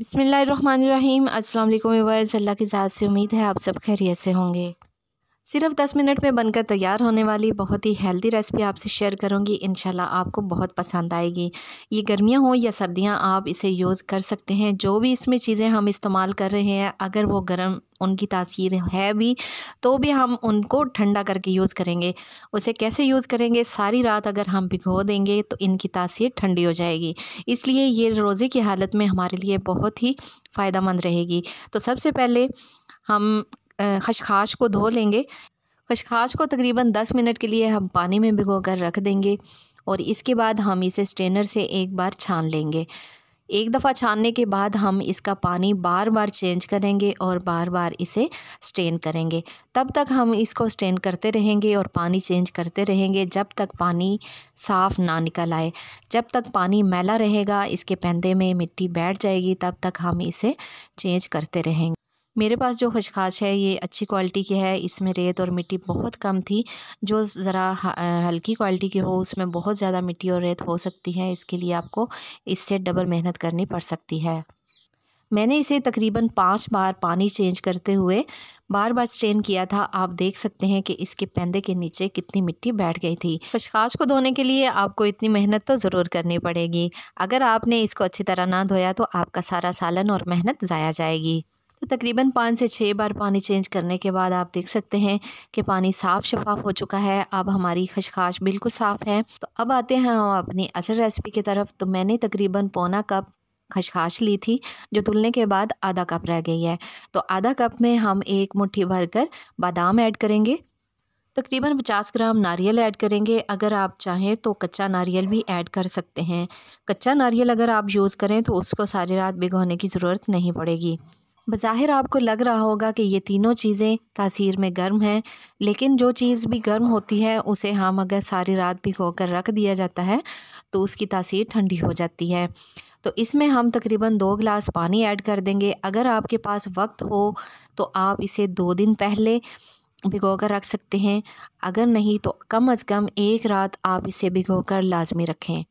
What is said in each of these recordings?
बिसमीम् अल्लाम व्यूवर्स अल्लाह की ज़ात से उम्मीद है आप सब खैरियत से होंगे सिर्फ 10 मिनट में बनकर तैयार होने वाली बहुत ही हेल्दी रेसिपी आपसे शेयर करूंगी इन आपको बहुत पसंद आएगी ये गर्मियाँ हों या सर्दियाँ आप इसे यूज़ कर सकते हैं जो भी इसमें चीज़ें हम इस्तेमाल कर रहे हैं अगर वो गर्म उनकी तासीर है भी तो भी हम उनको ठंडा करके यूज़ करेंगे उसे कैसे यूज़ करेंगे सारी रात अगर हम भिगो देंगे तो इनकी तासीर ठंडी हो जाएगी इसलिए ये रोज़े की हालत में हमारे लिए बहुत ही फ़ायदा मंद रहेगी तो सबसे पहले हम खशखाश को धो लेंगे खशखाश को तकरीबन 10 मिनट के लिए हम पानी में भिगो कर रख देंगे और इसके बाद हम इसे स्ट्रेनर से एक बार छान लेंगे एक दफ़ा छानने के बाद हम इसका पानी बार बार चेंज करेंगे और बार बार इसे स्टेन करेंगे तब तक हम इसको स्टेन करते रहेंगे और पानी चेंज करते रहेंगे जब तक पानी साफ़ ना निकल आए जब तक पानी मैला रहेगा इसके पैंदे में मिट्टी बैठ जाएगी तब तक हम इसे चेंज करते रहेंगे मेरे पास जो खशखाश है ये अच्छी क्वालिटी की है इसमें रेत और मिट्टी बहुत कम थी जो ज़रा हल्की क्वालिटी की हो उसमें बहुत ज़्यादा मिट्टी और रेत हो सकती है इसके लिए आपको इससे डबल मेहनत करनी पड़ सकती है मैंने इसे तकरीबन पाँच बार पानी चेंज करते हुए बार बार स्ट्रेन किया था आप देख सकते हैं कि इसके पैंदे के नीचे कितनी मिट्टी बैठ गई थी खशखाश को धोने के लिए आपको इतनी मेहनत तो ज़रूर करनी पड़ेगी अगर आपने इसको अच्छी तरह ना धोया तो आपका सारा सालन और मेहनत ज़ाया जाएगी तो तकरीबन पाँच से छः बार पानी चेंज करने के बाद आप देख सकते हैं कि पानी साफ़ शफाफ हो चुका है अब हमारी खशखाश बिल्कुल साफ़ है तो अब आते हैं हम अपनी असल रेसिपी की तरफ तो मैंने तकरीबन पौना कप खशखाश ली थी जो तुलने के बाद आधा कप रह गई है तो आधा कप में हम एक मुट्ठी भर कर बादाम ऐड करेंगे तकरीबन 50 ग्राम नारियल ऐड करेंगे अगर आप चाहें तो कच्चा नारियल भी ऐड कर सकते हैं कच्चा नारियल अगर आप यूज़ करें तो उसको सारी रात भिगोने की ज़रूरत नहीं पड़ेगी बज़ाहिर आपको लग रहा होगा कि ये तीनों चीज़ें तासीर में गर्म हैं लेकिन जो चीज़ भी गर्म होती है उसे हम अगर सारी रात भिगो कर रख दिया जाता है तो उसकी तासीर ठंडी हो जाती है तो इसमें हम तकरीबन दो गिलास पानी ऐड कर देंगे अगर आपके पास वक्त हो तो आप इसे दो दिन पहले भिगो कर रख सकते हैं अगर नहीं तो कम अज़ कम एक रात आप इसे भिगो कर लाजमी रखें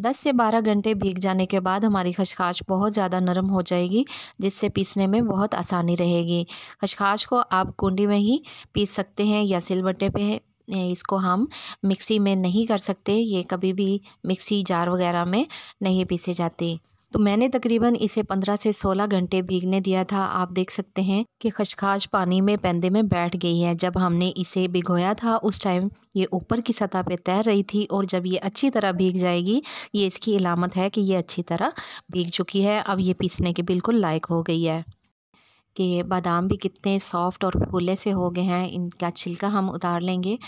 10 से 12 घंटे भीग जाने के बाद हमारी खशखाश बहुत ज़्यादा नरम हो जाएगी जिससे पीसने में बहुत आसानी रहेगी खशखाश को आप कुंडी में ही पीस सकते हैं या सिलबट्टे पे इसको हम मिक्सी में नहीं कर सकते ये कभी भी मिक्सी जार वगैरह में नहीं पीसे जाती तो मैंने तकरीबन इसे 15 से 16 घंटे भीगने दिया था आप देख सकते हैं कि खशखाश पानी में पैंदे में बैठ गई है जब हमने इसे भिगोया था उस टाइम ये ऊपर की सतह पे तैर रही थी और जब ये अच्छी तरह भीग जाएगी ये इसकी इलामत है कि ये अच्छी तरह भीग चुकी है अब ये पीसने के बिल्कुल लायक हो गई है कि बादाम भी कितने सॉफ़्ट और फूले से हो गए हैं इनका छिलका हम उतार लेंगे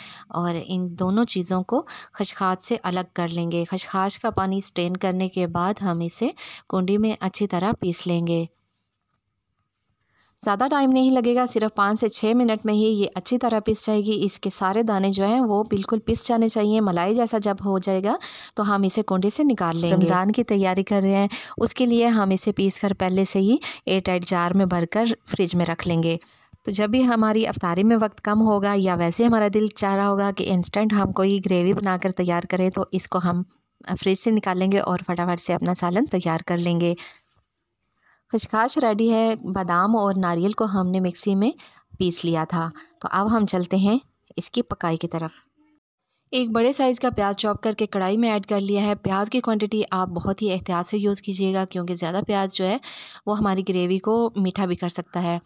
और इन दोनों चीज़ों को खशखाच से अलग कर लेंगे खशखाच का पानी स्ट्रेन करने के बाद हम इसे कुंडी में अच्छी तरह पीस लेंगे ज़्यादा टाइम नहीं लगेगा सिर्फ पाँच से छः मिनट में ही ये अच्छी तरह पिस जाएगी इसके सारे दाने जो हैं वो बिल्कुल पिस जाने चाहिए मलाई जैसा जब हो जाएगा तो हम इसे कुंडे से निकाल लेंगे रमज़ान की तैयारी कर रहे हैं उसके लिए हम इसे पीस कर पहले से ही एयर टाइट जार में भर कर फ्रिज में रख लेंगे तो जब भी हमारी अफतारी में वक्त कम होगा या वैसे हमारा दिल चाह रहा होगा कि इंस्टेंट हम कोई ग्रेवी बनाकर तैयार करें तो इसको हम फ्रिज से निकालेंगे और फटाफट से अपना सालन तैयार कर लेंगे खशखाश रेडी है बादाम और नारियल को हमने मिक्सी में पीस लिया था तो अब हम चलते हैं इसकी पकाई की तरफ एक बड़े साइज़ का प्याज चॉप करके कढ़ाई में ऐड कर लिया है प्याज की क्वांटिटी आप बहुत ही एहतियात से यूज़ कीजिएगा क्योंकि ज़्यादा प्याज जो है वो हमारी ग्रेवी को मीठा भी कर सकता है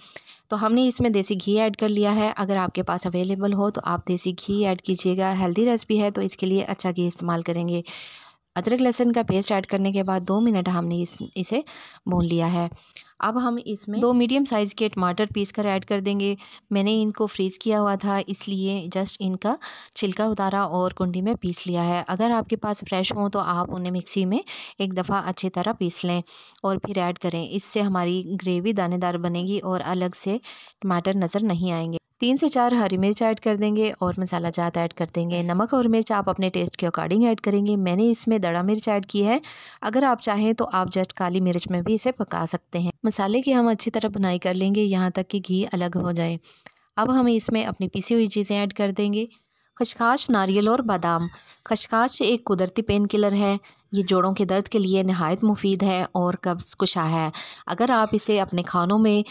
तो हमने इसमें देसी घी ऐड कर लिया है अगर आपके पास अवेलेबल हो तो आप देसी घी ऐड कीजिएगा हेल्दी रेसिपी है तो इसके लिए अच्छा घी इस्तेमाल करेंगे अदरक लहसुन का पेस्ट ऐड करने के बाद दो मिनट हमने इस इसे भून लिया है अब हम इसमें दो मीडियम साइज़ के टमाटर पीस कर ऐड कर देंगे मैंने इनको फ्रीज़ किया हुआ था इसलिए जस्ट इनका छिलका उतारा और कुंडी में पीस लिया है अगर आपके पास फ्रेश हो तो आप उन्हें मिक्सी में एक दफ़ा अच्छी तरह पीस लें और फिर ऐड करें इससे हमारी ग्रेवी दानेदार बनेगी और अलग से टमाटर नज़र नहीं आएंगे तीन से चार हरी मिर्च ऐड कर देंगे और मसाला जात ऐड कर देंगे नमक और मिर्च आप अपने टेस्ट के अकॉर्डिंग ऐड करेंगे मैंने इसमें दड़ा मिर्च ऐड की है अगर आप चाहें तो आप जस्ट काली मिर्च में भी इसे पका सकते हैं मसाले की हम अच्छी तरह बुनाई कर लेंगे यहाँ तक कि घी अलग हो जाए अब हम इसमें अपनी पिसी हुई चीज़ें ऐड कर देंगे खशखाश नारियल और बादाम खशखाश एक कुदरती पेन किलर है ये जोड़ों के दर्द के लिए नहायत मुफीद है और कब्ज़ कुशा है अगर आप इसे अपने खानों में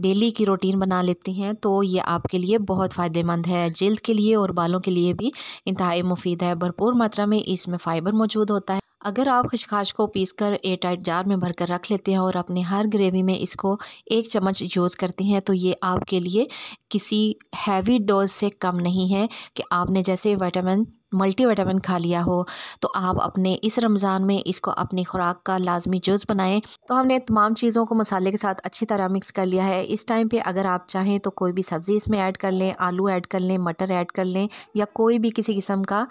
डेली की रूटीन बना लेती हैं तो ये आपके लिए बहुत फ़ायदेमंद है जल्द के लिए और बालों के लिए भी इंतहा मुफीद है भरपूर मात्रा में इसमें फ़ाइबर मौजूद होता है अगर आप खशखाश को पीस कर एयर टाइट जार में भरकर रख लेते हैं और अपने हर ग्रेवी में इसको एक चम्मच यूज़ करती हैं तो ये आपके लिए किसी हैवी डोज से कम नहीं है कि आपने जैसे विटामिन मल्टीविटामिन खा लिया हो तो आप अपने इस रमज़ान में इसको अपनी खुराक का लाजमी जुज़ बनाएं तो हमने तमाम चीज़ों को मसाले के साथ अच्छी तरह मिक्स कर लिया है इस टाइम पे अगर आप चाहें तो कोई भी सब्ज़ी इसमें ऐड कर लें आलू ऐड कर लें मटर ऐड कर लें या कोई भी किसी किस्म का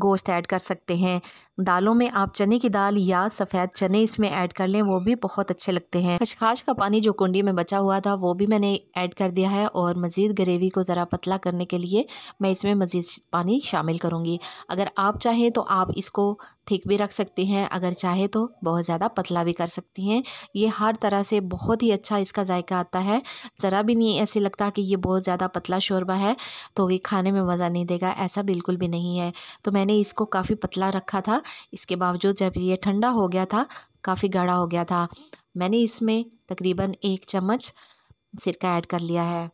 गोश्त ऐड कर सकते हैं दालों में आप चने की दाल या सफ़ेद चने इसमें ऐड कर लें वो भी बहुत अच्छे लगते हैं खशखाश का पानी जो कुंडी में बचा हुआ था वो भी मैंने ऐड कर दिया है और मज़ीद ग्रेवी को ज़रा पतला करने के लिए मैं इसमें मज़ीद पानी शामिल करूँगी अगर आप चाहें तो आप इसको थिक भी रख सकती हैं अगर चाहे तो बहुत ज़्यादा पतला भी कर सकती हैं ये हर तरह से बहुत ही अच्छा इसका जायका आता है ज़रा भी नहीं ऐसे लगता कि ये बहुत ज़्यादा पतला शोरबा है तो ये खाने में मज़ा नहीं देगा ऐसा बिल्कुल भी नहीं है तो मैंने इसको काफ़ी पतला रखा था इसके बावजूद जब ये ठंडा हो गया था काफ़ी गाढ़ा हो गया था मैंने इसमें तकरीबन एक चम्मच सिरका ऐड कर लिया है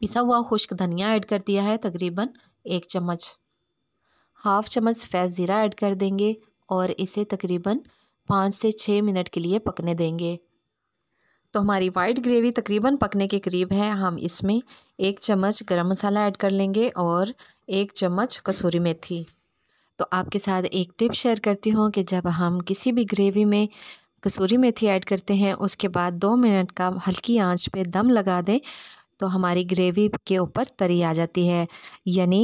पिसा हुआ खुश्क धनिया ऐड कर दिया है तकरीबन एक चम्मच हाफ़ चम्मच फैज़ ज़ीरा ऐड कर देंगे और इसे तकरीबन पाँच से छः मिनट के लिए पकने देंगे तो हमारी वाइट ग्रेवी तकरीबन पकने के करीब है हम इसमें एक चम्मच गरम मसाला ऐड कर लेंगे और एक चम्मच कसूरी मेथी तो आपके साथ एक टिप शेयर करती हूँ कि जब हम किसी भी ग्रेवी में कसूरी मेथी ऐड करते हैं उसके बाद दो मिनट का हल्की आंच पे दम लगा दें तो हमारी ग्रेवी के ऊपर तरी आ जाती है यानी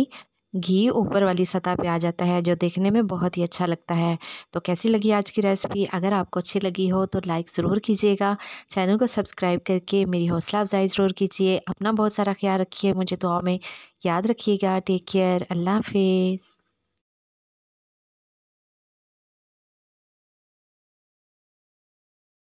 घी ऊपर वाली सतह पे आ जाता है जो देखने में बहुत ही अच्छा लगता है तो कैसी लगी आज की रेसिपी अगर आपको अच्छी लगी हो तो लाइक ज़रूर कीजिएगा चैनल को सब्सक्राइब करके मेरी हौसला अफजाई ज़रूर कीजिए अपना बहुत सारा ख्याल रखिए मुझे दुआ में याद रखिएगा टेक केयर अल्लाह हाफिज़